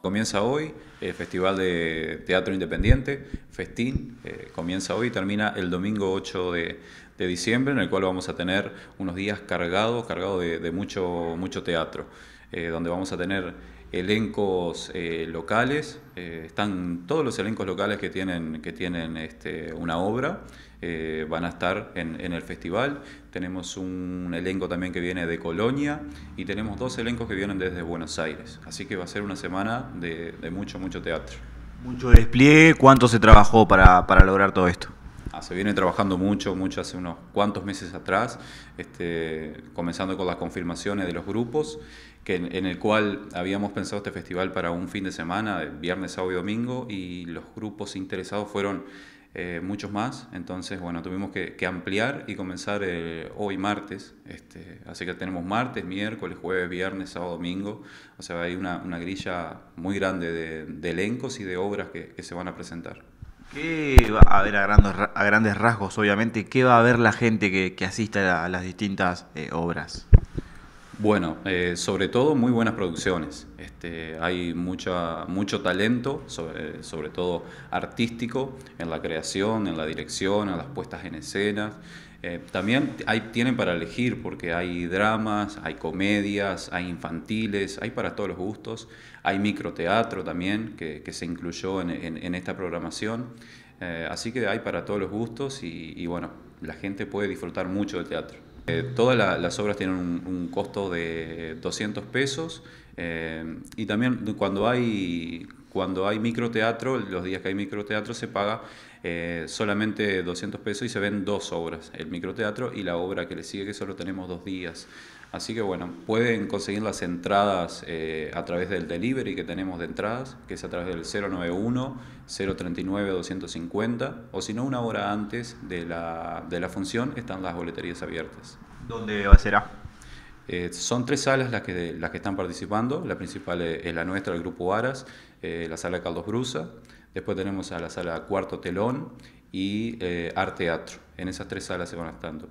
Comienza hoy eh, festival de Teatro Independiente, Festín, eh, comienza hoy y termina el domingo 8 de, diciembre, en el cual vamos a tener unos días cargados, cargados de, mucho, mucho teatro, eh, donde vamos a tener elencos locales, están todos los elencos locales que tienen, que tienen este, una obra, van a estar en, el festival. Tenemos un elenco también que viene de Colonia y tenemos dos elencos que vienen desde Buenos Aires. Así que va a ser una semana de mucho, mucho mucho teatro. Mucho despliegue, ¿cuánto se trabajó para, lograr todo esto? Ah, se viene trabajando mucho, mucho hace unos cuantos meses atrás, este, comenzando con las confirmaciones de los grupos, que en, en, el cual habíamos pensado este festival para un fin de semana, viernes, sábado y domingo, y los grupos interesados fueron eh, muchos más. Entonces, bueno, tuvimos que, ampliar y comenzar eh, hoy martes. Este, así que tenemos martes, miércoles, jueves, viernes, sábado, domingo. O sea, hay una, una grilla muy grande de, elencos y de obras que, se van a presentar. ¿Qué va a haber a grandes, grandes rasgos, obviamente? ¿Qué va a ver la gente que, asista a las distintas eh, obras? Bueno, eh, sobre todo muy buenas producciones. Este, hay mucha, mucho talento, sobre, todo artístico, en la creación, en la dirección, en las puestas en escena, eh, también hay, tienen para elegir porque hay dramas, hay comedias, hay infantiles, hay para todos los gustos. Hay microteatro también que, se incluyó en, esta programación. Eh, así que hay para todos los gustos y, y bueno, la gente puede disfrutar mucho del teatro. Eh, todas las obras tienen un, costo de 200 pesos eh, y también cuando hay cuando hay microteatro, los días que hay microteatro se paga eh, solamente 200 pesos y se ven dos obras, el microteatro y la obra que le sigue, que solo tenemos dos días. Así que bueno, pueden conseguir las entradas eh, a través del delivery que tenemos de entradas, que es a través del 091-039-250, o si no, una hora antes de la, de la función están las boleterías abiertas. ¿Dónde será? Eh, son tres salas las que, las que están participando. La principal eh, es, la nuestra, el Grupo Aras, eh, la sala Caldos Brusa. Después tenemos a la sala Cuarto Telón y Arteatro, En esas tres salas se van estando.